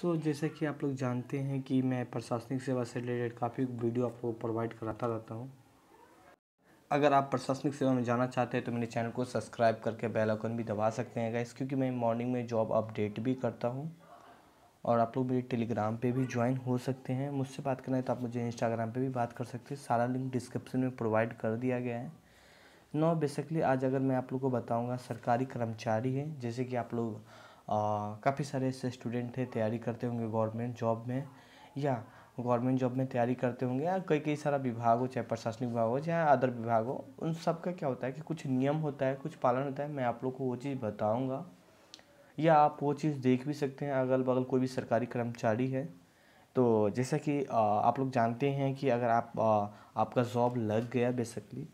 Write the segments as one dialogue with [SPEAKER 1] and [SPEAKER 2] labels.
[SPEAKER 1] सो so, जैसा कि आप लोग जानते हैं कि मैं प्रशासनिक सेवा से रिलेटेड काफ़ी वीडियो आपको प्रोवाइड कराता रहता हूँ अगर आप प्रशासनिक सेवा में जाना चाहते हैं तो मेरे चैनल को सब्सक्राइब करके बेल आइकन भी दबा सकते हैं गाइस क्योंकि मैं मॉर्निंग में जॉब अपडेट भी करता हूँ और आप लोग मेरे टेलीग्राम पे भी ज्वाइन हो सकते हैं मुझसे बात करना है तो आप मुझे इंस्टाग्राम पे भी बात कर सकते हैं सारा लिंक डिस्क्रिप्शन में प्रोवाइड कर दिया गया है नौ बेसिकली आज अगर मैं आप लोग को बताऊँगा सरकारी कर्मचारी है जैसे कि आप लोग काफ़ी सारे ऐसे स्टूडेंट थे तैयारी करते होंगे गवर्नमेंट जॉब में या गवर्नमेंट जॉब में तैयारी करते होंगे या कई कई सारा विभाग हो चाहे प्रशासनिक विभाग हो चाहे अदर विभाग हो उन सब का क्या होता है कि कुछ नियम होता है कुछ पालन होता है मैं आप लोग को वो चीज़ बताऊँगा या आप वो चीज़ देख भी सकते हैं अगल बगल कोई भी सरकारी कर्मचारी है तो जैसा कि आप लोग जानते हैं कि अगर आप आपका जॉब लग गया बेसिकली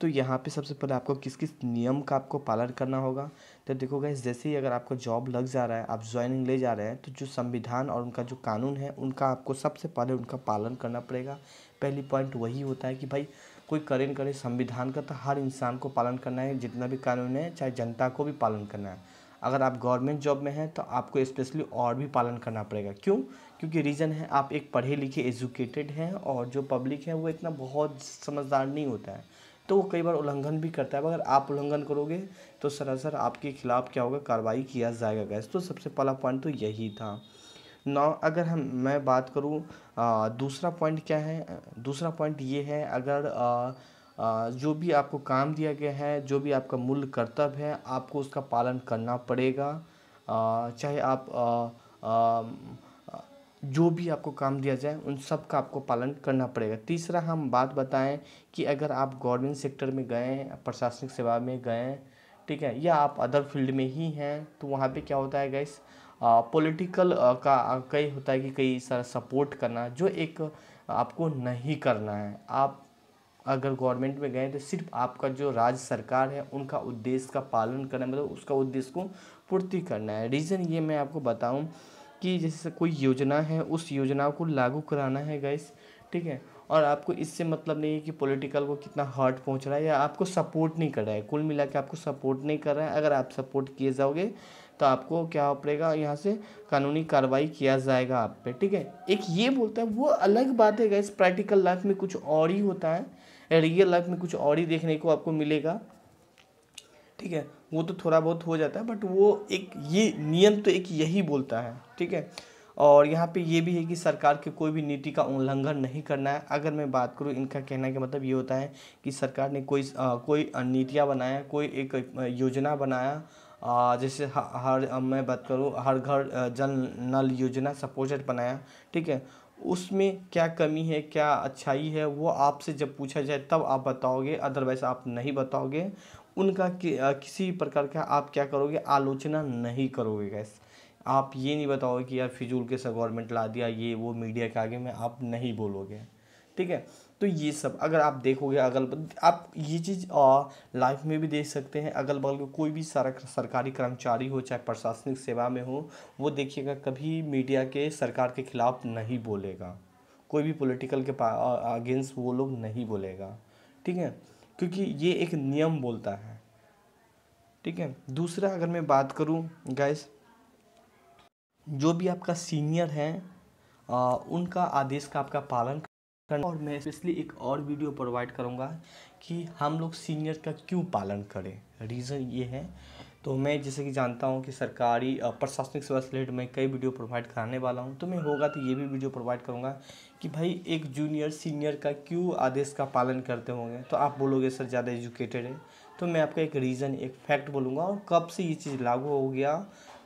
[SPEAKER 1] तो यहाँ पे सबसे पहले आपको किस किस नियम का आपको पालन करना होगा तो देखो गैस जैसे ही अगर आपको जॉब लग जा रहा है आप ज्वाइनिंग ले जा रहे हैं तो जो संविधान और उनका जो कानून है उनका आपको सबसे पहले उनका पालन करना पड़ेगा पहली पॉइंट वही होता है कि भाई कोई करे न करे संविधान का तो हर इंसान को पालन करना है जितना भी कानून है चाहे जनता को भी पालन करना है अगर आप गवर्नमेंट जॉब में हैं तो आपको स्पेशली और भी पालन करना पड़ेगा क्यों क्योंकि रीज़न है आप एक पढ़े लिखे एजुकेटेड हैं और जो पब्लिक है वो इतना बहुत समझदार नहीं होता है तो वो कई बार उल्लंघन भी करता है अगर आप उल्लंघन करोगे तो सरासर आपके खिलाफ़ क्या होगा कार्रवाई किया जाएगा गैस तो सबसे पहला पॉइंट तो यही था नौ अगर हम मैं बात करूँ दूसरा पॉइंट क्या है दूसरा पॉइंट ये है अगर आ, जो भी आपको काम दिया गया है जो भी आपका मूल कर्तव्य है आपको उसका पालन करना पड़ेगा चाहे आप आ, आ, जो भी आपको काम दिया जाए उन सब का आपको पालन करना पड़ेगा तीसरा हम बात बताएं कि अगर आप गवर्नमेंट सेक्टर में गए प्रशासनिक सेवा में गए ठीक है या आप अदर फील्ड में ही हैं तो वहाँ पे क्या होता है गैस पॉलिटिकल का कई होता है कि कई सारा सपोर्ट करना जो एक आपको नहीं करना है आप अगर गवर्नमेंट में गए तो सिर्फ आपका जो राज्य सरकार है उनका उद्देश्य का पालन करना मतलब उसका उद्देश्य को पूर्ति करना है रीज़न ये मैं आपको बताऊँ कि जैसे कोई योजना है उस योजना को लागू कराना है गैस ठीक है और आपको इससे मतलब नहीं है कि पॉलिटिकल को कितना हर्ट पहुंच रहा है या आपको सपोर्ट नहीं कर रहा है कुल मिला के आपको सपोर्ट नहीं कर रहा है अगर आप सपोर्ट किए जाओगे तो आपको क्या हो पड़ेगा यहाँ से कानूनी कार्रवाई किया जाएगा आप पे ठीक है एक ये बोलता है वो अलग बात है गैस प्रैक्टिकल लाइफ में कुछ और ही होता है रियल लाइफ में कुछ और ही देखने को आपको मिलेगा ठीक है वो तो थोड़ा बहुत हो जाता है बट वो एक ये नियम तो एक यही बोलता है ठीक है और यहाँ पे ये भी है कि सरकार के कोई भी नीति का उल्लंघन नहीं करना है अगर मैं बात करूँ इनका कहना का मतलब ये होता है कि सरकार ने कोई आ, कोई नीतियाँ बनाया कोई एक योजना बनाया आ, जैसे हर मैं बात करूँ हर घर जल नल योजना सपोजेट बनाया ठीक है उसमें क्या कमी है क्या अच्छाई है वो आपसे जब पूछा जाए तब आप बताओगे अदरवाइज आप नहीं बताओगे उनका कि, आ, किसी प्रकार का आप क्या करोगे आलोचना नहीं करोगे गैस आप ये नहीं बताओगे कि यार फिजूल के सा गवर्नमेंट ला दिया ये वो मीडिया के आगे में आप नहीं बोलोगे ठीक है तो ये सब अगर आप देखोगे अगल बगल आप ये चीज़ लाइफ में भी देख सकते हैं अगल बगल का कोई भी सारा सरकारी कर्मचारी हो चाहे प्रशासनिक सेवा में हो वो देखिएगा कभी मीडिया के सरकार के खिलाफ नहीं बोलेगा कोई भी पॉलिटिकल के अगेंस्ट वो लोग नहीं बोलेगा ठीक है क्योंकि ये एक नियम बोलता है ठीक है दूसरा अगर मैं बात करूँ गैस जो भी आपका सीनियर है आ, उनका आदेश का आपका पालन करना और मैं स्पेशली एक और वीडियो प्रोवाइड करूँगा कि हम लोग सीनियर का क्यों पालन करें रीज़न ये है तो मैं जैसे कि जानता हूँ कि सरकारी प्रशासनिक सेवा से रिलेटेड मैं कई वीडियो प्रोवाइड कराने वाला हूँ तो मैं होगा तो ये भी वीडियो प्रोवाइड करूँगा कि भाई एक जूनियर सीनियर का क्यों आदेश का पालन करते होंगे तो आप बोलोगे सर ज़्यादा एजुकेटेड है तो मैं आपका एक रीज़न एक फैक्ट बोलूँगा और कब से ये चीज़ लागू हो गया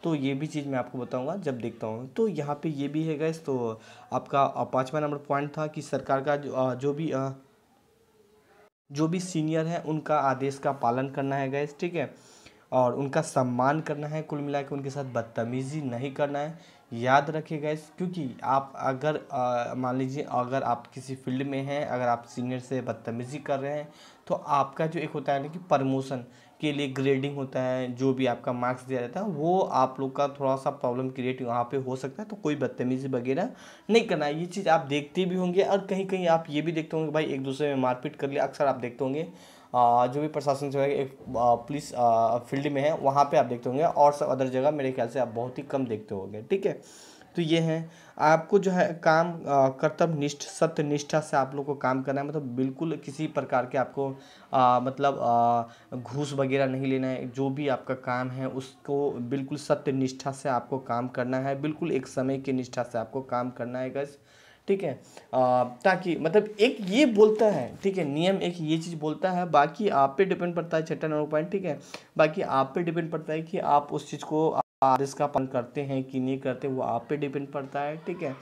[SPEAKER 1] तो ये भी चीज़ मैं आपको बताऊंगा जब देखता हूँ तो यहाँ पे ये भी है गैस तो आपका पाँचवा नंबर पॉइंट था कि सरकार का जो, जो भी जो भी सीनियर है उनका आदेश का पालन करना है गैस ठीक है और उनका सम्मान करना है कुल मिला के उनके साथ बदतमीज़ी नहीं करना है याद रखिए इस क्योंकि आप अगर मान लीजिए अगर आप किसी फील्ड में हैं अगर आप सीनियर से बदतमीज़ी कर रहे हैं तो आपका जो एक होता है ना कि प्रमोशन के लिए ग्रेडिंग होता है जो भी आपका मार्क्स दिया जाता है वो आप लोग का थोड़ा सा प्रॉब्लम क्रिएट वहाँ पे हो सकता है तो कोई बदतमीज़ी वगैरह नहीं करना है ये चीज़ आप देखते भी होंगे और कहीं कहीं आप ये भी देखते होंगे भाई एक दूसरे में मारपीट कर लिया अक्सर आप देखते होंगे जो भी प्रशासन से एक पुलिस फील्ड में है वहाँ पे आप देखते होंगे और सब अदर जगह मेरे ख्याल से आप बहुत ही कम देखते होंगे ठीक है तो ये है आपको जो है काम कर्तव्य निष्ठ सत्य निष्ठा से आप लोग को काम करना है मतलब बिल्कुल किसी प्रकार के आपको आ, मतलब घूस वगैरह नहीं लेना है जो भी आपका काम है उसको बिल्कुल सत्य निष्ठा से आपको काम करना है बिल्कुल एक समय की निष्ठा से आपको काम करना है गज़ ठीक है ताकि मतलब एक ये बोलता है ठीक है नियम एक ये चीज़ बोलता है बाकी आप पे डिपेंड पड़ता है छठा नंबर पॉइंट ठीक है बाकी आप पे डिपेंड पड़ता है कि आप उस चीज़ को आदेश का पालन करते हैं कि नहीं करते वो आप पे डिपेंड पड़ता है ठीक है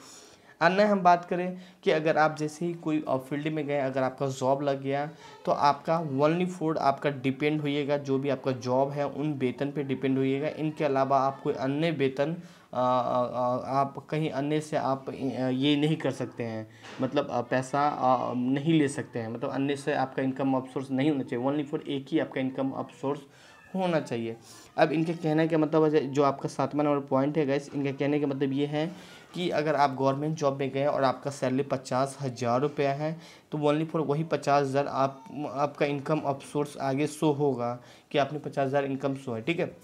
[SPEAKER 1] अन्य हम बात करें कि अगर आप जैसे ही कोई फील्ड में गए अगर आपका जॉब लग गया तो आपका वनली फूड आपका डिपेंड होइएगा जो भी आपका जॉब है उन वेतन पे डिपेंड होइएगा इनके अलावा आप कोई अन्य वेतन आप कहीं अन्य से आप ये नहीं कर सकते हैं मतलब पैसा नहीं ले सकते हैं मतलब अन्य से आपका इनकम अपसोर्स नहीं होना चाहिए ओनली फॉर एक ही आपका इनकम अपसोर्स होना चाहिए अब इनके कहने का मतलब जो आपका सातवां नंबर पॉइंट है गैस इनके कहने का मतलब ये है कि अगर आप गवर्नमेंट जॉब में गए और आपका सैलरी पचास हज़ार रुपया है तो ओनली फॉर वही पचास हज़ार आप आपका इनकम अपसोर्स आगे शो होगा कि आपने पचास हज़ार इनकम शो है ठीक है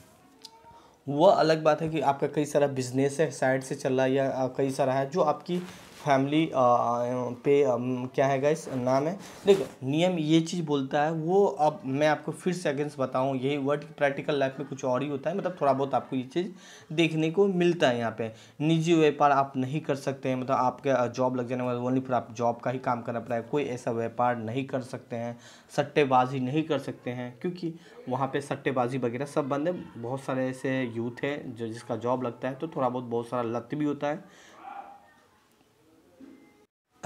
[SPEAKER 1] वह अलग बात है कि आपका कई सारा बिजनेस है साइड से चल रहा है या कई सारा है जो आपकी फैमिली uh, पे um, क्या है गाइस नाम है देखो नियम ये चीज़ बोलता है वो अब मैं आपको फिर से अगेंस्ट बताऊँ यही वर्ड प्रैक्टिकल लाइफ में कुछ और ही होता है मतलब थोड़ा बहुत आपको ये चीज़ देखने को मिलता है यहाँ पे निजी व्यापार आप नहीं कर सकते हैं मतलब आपके जॉब uh, लग जाने वाले ओनली फिर आप जॉब का ही काम करना पड़ा है कोई ऐसा व्यापार नहीं कर सकते हैं सट्टेबाजी नहीं कर सकते हैं क्योंकि वहाँ पर सट्टेबाजी वगैरह सब बंद है बहुत सारे ऐसे यूथ हैं जो जिसका जॉब लगता है तो थोड़ा बहुत बहुत सारा लत भी होता है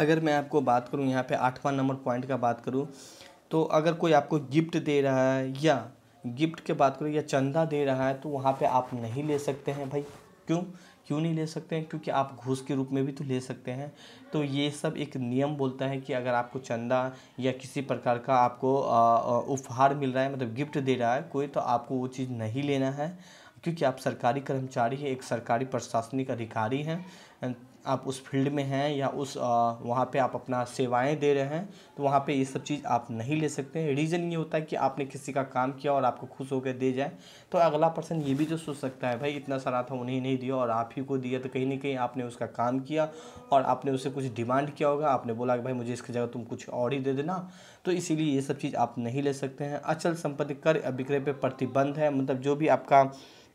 [SPEAKER 1] अगर मैं आपको बात करूँ यहाँ पे आठवां नंबर पॉइंट का बात करूँ तो अगर कोई आपको गिफ्ट दे रहा है या गिफ्ट के बात करूँ या चंदा दे रहा है तो वहाँ पे आप नहीं ले सकते हैं भाई क्यों क्यों नहीं ले सकते हैं क्योंकि आप घूस के रूप में भी तो ले सकते हैं तो ये सब एक नियम बोलता है कि अगर आपको चंदा या किसी प्रकार का आपको उपहार मिल रहा है मतलब गिफ्ट दे रहा है कोई तो आपको वो चीज़ नहीं लेना है क्योंकि आप सरकारी कर्मचारी हैं एक सरकारी प्रशासनिक अधिकारी हैं आप उस फील्ड में हैं या उस वहाँ पे आप अपना सेवाएं दे रहे हैं तो वहाँ पे ये सब चीज़ आप नहीं ले सकते हैं रीज़न ये होता है कि आपने किसी का काम किया और आपको खुश होकर दे जाए तो अगला पर्सन ये भी जो तो सोच सकता है भाई इतना सारा था उन्हें नहीं दिया और आप ही को दिया तो कहीं ना कहीं आपने उसका काम किया और आपने उसे कुछ डिमांड किया होगा आपने बोला कि भाई मुझे इसकी जगह तुम कुछ और ही दे देना तो इसीलिए ये सब चीज़ आप नहीं ले सकते हैं अचल संपत्ति कर विक्रय पर प्रतिबंध है मतलब जो भी आपका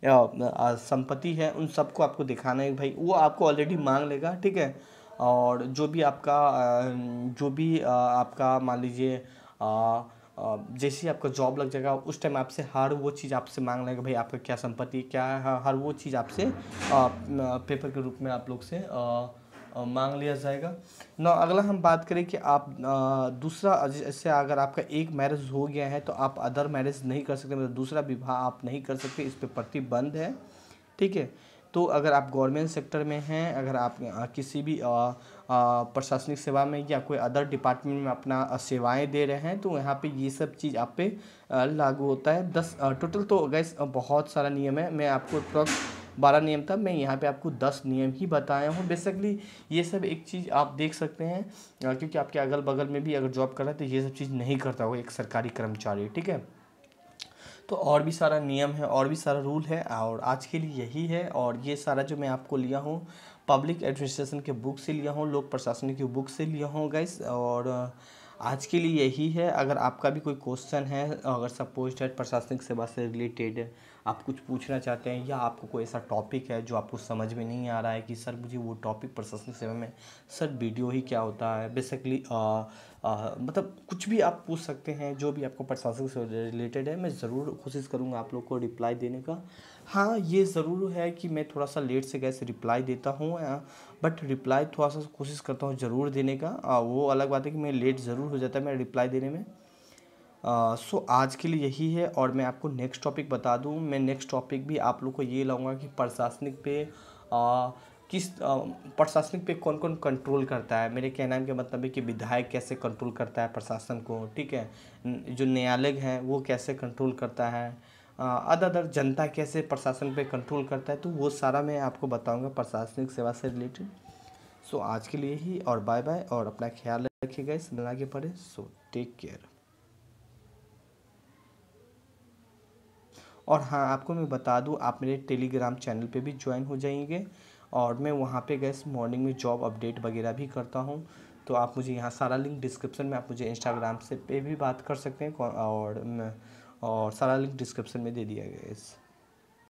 [SPEAKER 1] संपत्ति है उन सबको आपको दिखाना है भाई वो आपको ऑलरेडी मांग लेगा ठीक है और जो भी आपका जो भी आपका मान लीजिए जैसे ही आपका जॉब लग जाएगा उस टाइम आपसे हर वो चीज़ आपसे मांग लेगा भाई आपका क्या संपत्ति क्या है हर वो चीज़ आपसे पेपर के रूप में आप लोग से आ, मांग लिया जाएगा न अगला हम बात करें कि आप दूसरा जैसे अगर आपका एक मैरिज हो गया है तो आप अदर मैरिज नहीं कर सकते मतलब दूसरा विवाह आप नहीं कर सकते इस पर प्रतिबंध है ठीक है तो अगर आप गवर्नमेंट सेक्टर में हैं अगर आप किसी भी प्रशासनिक सेवा में या कोई अदर डिपार्टमेंट में अपना सेवाएं दे रहे हैं तो यहाँ पे ये सब चीज़ आप पे लागू होता है दस टोटल तो गैस बहुत सारा नियम है मैं आपको थोड़ा बारह नियम था मैं यहाँ पे आपको दस नियम ही बताया हूँ बेसिकली ये सब एक चीज़ आप देख सकते हैं क्योंकि आपके अगल बगल में भी अगर जॉब कर रहा है तो ये सब चीज़ नहीं करता होगा एक सरकारी कर्मचारी ठीक है तो और भी सारा नियम है और भी सारा रूल है और आज के लिए यही है और ये सारा जो मैं आपको लिया हूँ पब्लिक एडमिनिस्ट्रेशन के बुक से लिया हूँ लोक प्रशासन की बुक से लिया हूँ गाइस और आज के लिए यही है अगर आपका भी कोई क्वेश्चन है अगर सपोज डेट प्रशासनिक सेवा से रिलेटेड आप कुछ पूछना चाहते हैं या आपको कोई ऐसा टॉपिक है जो आपको समझ में नहीं आ रहा है कि सर मुझे वो टॉपिक प्रशासनिक सेवा में सर वीडियो ही क्या होता है बेसिकली मतलब कुछ भी आप पूछ सकते हैं जो भी आपको प्रशासनिक सेवा रिलेटेड है मैं ज़रूर कोशिश करूँगा आप लोग को रिप्लाई देने का हाँ ये ज़रूर है कि मैं थोड़ा सा लेट से गैस रिप्लाई देता हूँ बट रिप्लाई थोड़ा सा कोशिश करता हूँ ज़रूर देने का आ, वो अलग बात है कि मैं लेट ज़रूर हो जाता है मेरा रिप्लाई देने में सो सो आज के लिए यही है और मैं आपको नेक्स्ट टॉपिक बता दूँ मैं नेक्स्ट टॉपिक भी आप लोग को ये लाऊंगा कि प्रशासनिक पे आ, किस प्रशासनिक पे कौन कौन कंट्रोल करता है मेरे कहना के मतलब है कि विधायक कैसे कंट्रोल करता है प्रशासन को ठीक है जो न्यायालय हैं वो कैसे कंट्रोल करता है अद अदर जनता कैसे प्रशासन पे कंट्रोल करता है तो वो सारा मैं आपको बताऊंगा प्रशासनिक सेवा से रिलेटेड सो आज के लिए ही और बाय बाय और अपना ख्याल रखिएगा इस दिन के पढ़े सो टेक केयर और हाँ आपको मैं बता दूँ आप मेरे टेलीग्राम चैनल पे भी ज्वाइन हो जाएंगे और मैं वहाँ पे गए मॉर्निंग में जॉब अपडेट वगैरह भी करता हूँ तो आप मुझे यहाँ सारा लिंक डिस्क्रिप्शन में आप मुझे इंस्टाग्राम से पे भी बात कर सकते हैं और और सारा लिंक डिस्क्रिप्शन में दे दिया गया इस